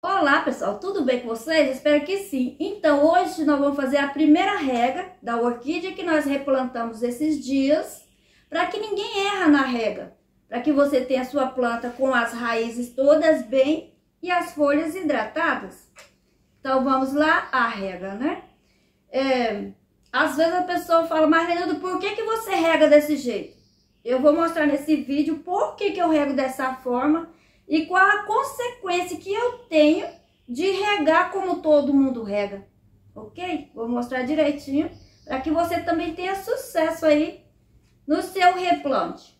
Olá pessoal, tudo bem com vocês? Espero que sim. Então hoje nós vamos fazer a primeira rega da orquídea que nós replantamos esses dias, para que ninguém erra na rega, para que você tenha a sua planta com as raízes todas bem e as folhas hidratadas. Então vamos lá a rega, né? É, às vezes a pessoa fala, mas Leandro, por que, que você rega desse jeito? Eu vou mostrar nesse vídeo por que, que eu rego dessa forma e qual a consequência que eu tenho de regar como todo mundo rega, ok? Vou mostrar direitinho para que você também tenha sucesso aí no seu replante.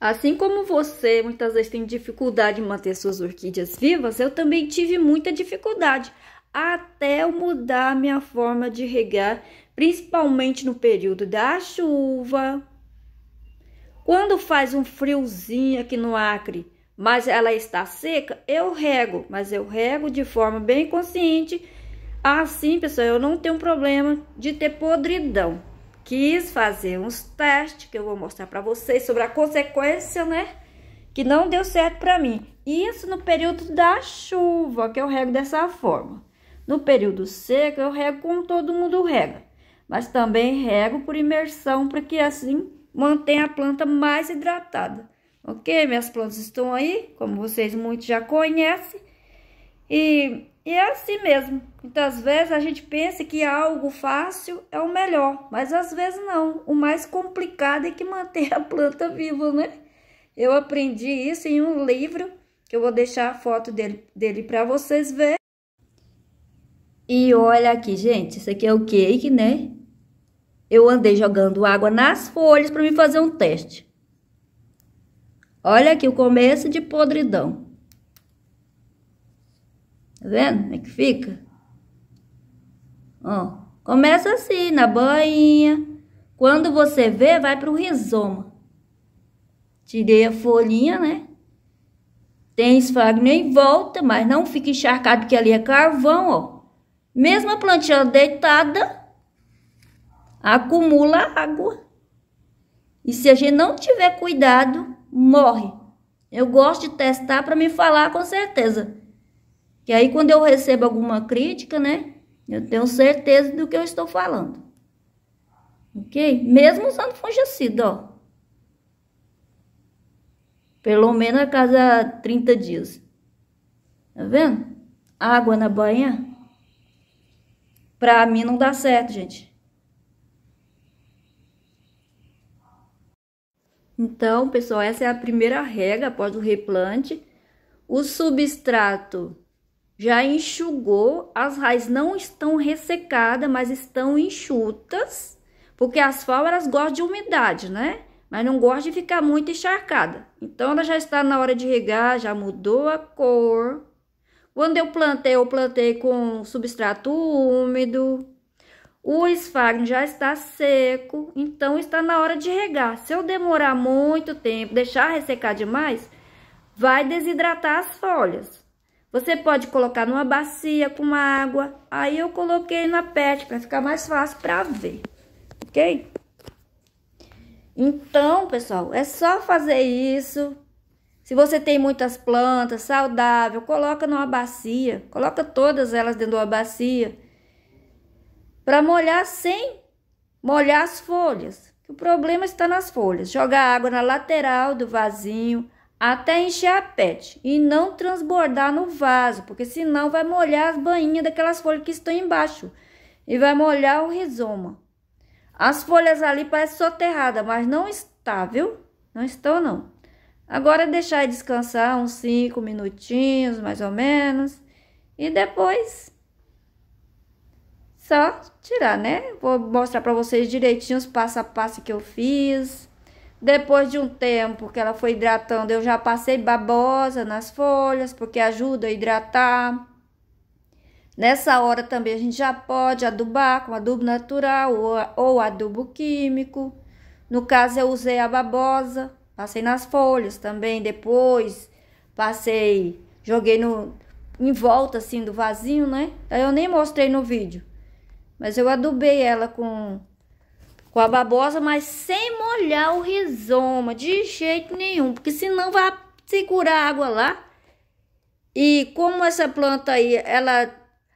Assim como você muitas vezes tem dificuldade em manter suas orquídeas vivas, eu também tive muita dificuldade até eu mudar minha forma de regar, principalmente no período da chuva. Quando faz um friozinho aqui no Acre, mas ela está seca, eu rego, mas eu rego de forma bem consciente. Assim, pessoal, eu não tenho problema de ter podridão. Quis fazer uns testes que eu vou mostrar para vocês sobre a consequência, né? Que não deu certo para mim. Isso no período da chuva, que eu rego dessa forma. No período seco, eu rego como todo mundo rega. Mas também rego por imersão, para que assim mantenha a planta mais hidratada. Ok? Minhas plantas estão aí, como vocês muitos já conhecem. E, e é assim mesmo. Muitas vezes a gente pensa que algo fácil é o melhor, mas às vezes não. O mais complicado é que manter a planta viva, né? Eu aprendi isso em um livro, que eu vou deixar a foto dele, dele para vocês verem. E olha aqui, gente, isso aqui é o cake, né? Eu andei jogando água nas folhas para me fazer um teste. Olha aqui o começo de podridão. Tá vendo como é que fica? Ó, começa assim, na boinha. Quando você vê, vai para o rizoma. Tirei a folhinha, né? Tem esfagno em volta, mas não fica encharcado, porque ali é carvão, ó. Mesmo a plantinha deitada, acumula água. E se a gente não tiver cuidado, morre. Eu gosto de testar para me falar com certeza. Que aí quando eu recebo alguma crítica, né? Eu tenho certeza do que eu estou falando. Ok? Mesmo usando fungicida, ó. Pelo menos a cada 30 dias. Tá vendo? Água na banha. Pra mim não dá certo, gente. Então, pessoal, essa é a primeira regra após o replante. O substrato já enxugou, as raízes não estão ressecadas, mas estão enxutas, porque as fauras gostam de umidade, né? Mas não gostam de ficar muito encharcada. Então, ela já está na hora de regar, já mudou a cor. Quando eu plantei, eu plantei com substrato úmido, o esfagno já está seco, então está na hora de regar. Se eu demorar muito tempo, deixar ressecar demais, vai desidratar as folhas. Você pode colocar numa bacia com água. Aí eu coloquei na PET para ficar mais fácil para ver, ok? Então, pessoal, é só fazer isso. Se você tem muitas plantas, saudável, coloca numa bacia. Coloca todas elas dentro de uma bacia para molhar sem molhar as folhas. O problema está nas folhas. Jogar água na lateral do vasinho até encher a pet e não transbordar no vaso, porque senão vai molhar as bainhas daquelas folhas que estão embaixo e vai molhar o rizoma. As folhas ali parecem soterradas, mas não está, viu? Não estão não. Agora deixar descansar uns 5 minutinhos, mais ou menos, e depois só tirar, né? Vou mostrar para vocês direitinho os passo a passo que eu fiz. Depois de um tempo que ela foi hidratando, eu já passei babosa nas folhas, porque ajuda a hidratar. Nessa hora também a gente já pode adubar com adubo natural ou, ou adubo químico. No caso, eu usei a babosa, passei nas folhas também. Depois, passei, joguei no, em volta assim do vasinho, né? Eu nem mostrei no vídeo. Mas eu adubei ela com, com a babosa, mas sem molhar o rizoma, de jeito nenhum. Porque senão vai segurar a água lá. E como essa planta aí, ela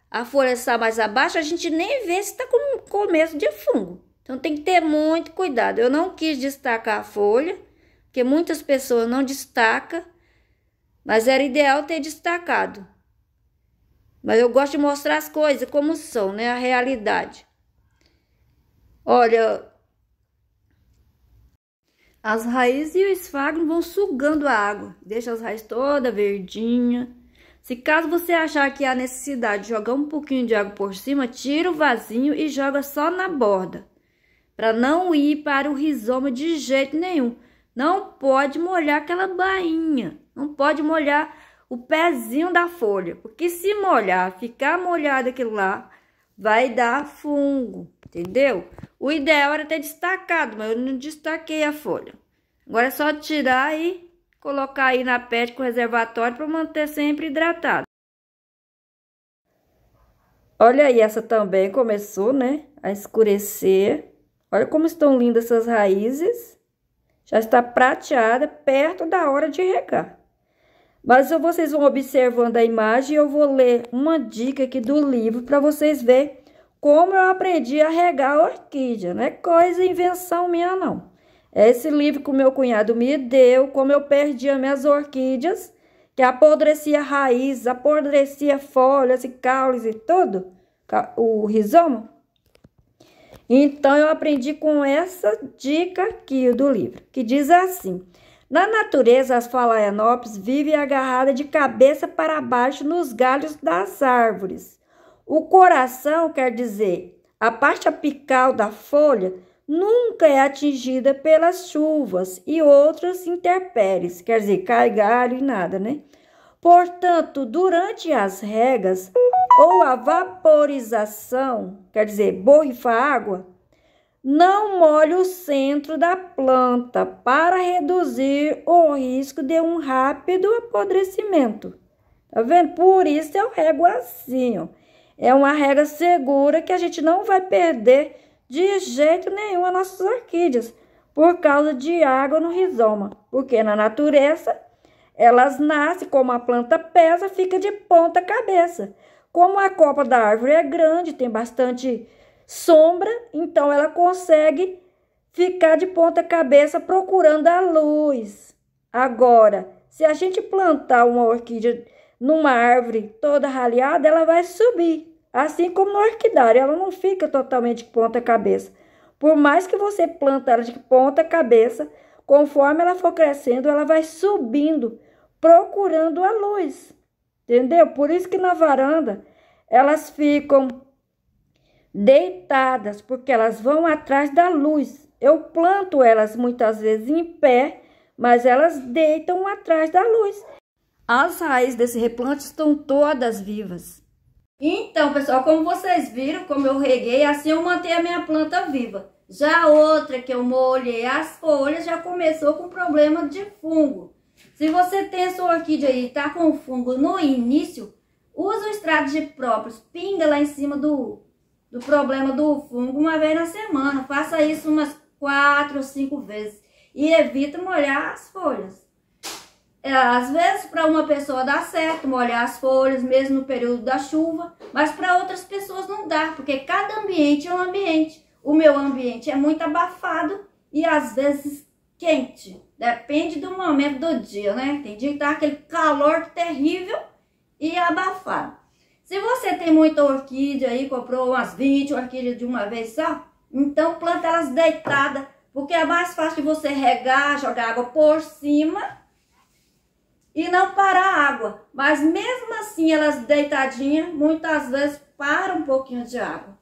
a folha está mais abaixo, a gente nem vê se está com começo de fungo. Então tem que ter muito cuidado. Eu não quis destacar a folha, porque muitas pessoas não destacam, mas era ideal ter destacado. Mas eu gosto de mostrar as coisas como são, né? A realidade. Olha, as raízes e o esfagno vão sugando a água, deixa as raízes toda verdinha. Se caso você achar que há necessidade de jogar um pouquinho de água por cima, tira o vasinho e joga só na borda, para não ir para o rizoma de jeito nenhum. Não pode molhar aquela bainha, não pode molhar o pezinho da folha, porque se molhar, ficar molhado aquilo lá, vai dar fungo, entendeu? O ideal era ter destacado, mas eu não destaquei a folha. Agora é só tirar e colocar aí na pet com reservatório para manter sempre hidratado. Olha aí, essa também começou, né, a escurecer. Olha como estão lindas essas raízes. Já está prateada, perto da hora de regar. Mas vocês vão observando a imagem, eu vou ler uma dica aqui do livro para vocês verem como eu aprendi a regar a orquídea. Não é coisa invenção minha, não. É esse livro que o meu cunhado me deu, como eu perdi as minhas orquídeas, que apodrecia raiz, apodrecia folhas e caules e tudo, o rizoma. Então, eu aprendi com essa dica aqui do livro, que diz assim... Na natureza, as Phalaenopes vivem agarradas de cabeça para baixo nos galhos das árvores. O coração, quer dizer, a parte apical da folha, nunca é atingida pelas chuvas e outras intempéries, quer dizer, cai galho e nada, né? Portanto, durante as regas ou a vaporização, quer dizer, borrifa água, não molhe o centro da planta para reduzir o risco de um rápido apodrecimento. Tá vendo? Por isso eu rego assim, ó. É uma regra segura que a gente não vai perder de jeito nenhum as nossas orquídeas por causa de água no rizoma. Porque na natureza elas nascem, como a planta pesa, fica de ponta cabeça. Como a copa da árvore é grande, tem bastante sombra, então ela consegue ficar de ponta cabeça procurando a luz. Agora, se a gente plantar uma orquídea numa árvore toda raleada, ela vai subir, assim como no orquidário, ela não fica totalmente de ponta cabeça. Por mais que você plante ela de ponta cabeça, conforme ela for crescendo, ela vai subindo, procurando a luz. Entendeu? Por isso que na varanda elas ficam deitadas, porque elas vão atrás da luz. Eu planto elas muitas vezes em pé, mas elas deitam atrás da luz. As raízes desse replante estão todas vivas. Então, pessoal, como vocês viram, como eu reguei, assim eu mantenho a minha planta viva. Já a outra que eu molhei as folhas já começou com problema de fungo. Se você tem a sua orquídea e tá com fungo no início, usa o extrato de próprios, pinga lá em cima do do problema do fungo uma vez na semana. Faça isso umas quatro ou cinco vezes e evita molhar as folhas. É, às vezes, para uma pessoa dá certo molhar as folhas, mesmo no período da chuva, mas para outras pessoas não dá, porque cada ambiente é um ambiente. O meu ambiente é muito abafado e às vezes quente. Depende do momento do dia, né? Tem dia que tá aquele calor terrível e abafado. Se você tem muita orquídea aí, comprou umas 20 orquídeas de uma vez só, então planta elas deitadas, porque é mais fácil de você regar, jogar água por cima e não parar a água. Mas mesmo assim, elas deitadinhas, muitas vezes para um pouquinho de água.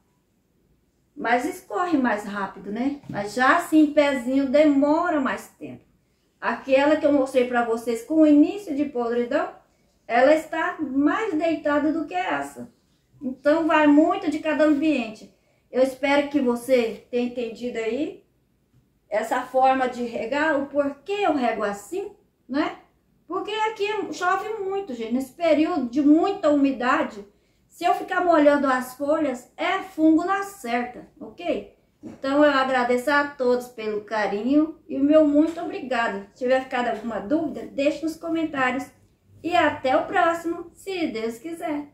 Mas escorre mais rápido, né? Mas já assim, pezinho, demora mais tempo. Aquela que eu mostrei para vocês com o início de podridão, ela está mais deitada do que essa. Então vai muito de cada ambiente. Eu espero que você tenha entendido aí essa forma de regar, o porquê eu rego assim, né? Porque aqui chove muito, gente. Nesse período de muita umidade, se eu ficar molhando as folhas, é fungo na certa, ok? Então eu agradeço a todos pelo carinho e o meu muito obrigado. Se tiver ficado alguma dúvida, deixe nos comentários. E até o próximo, se Deus quiser.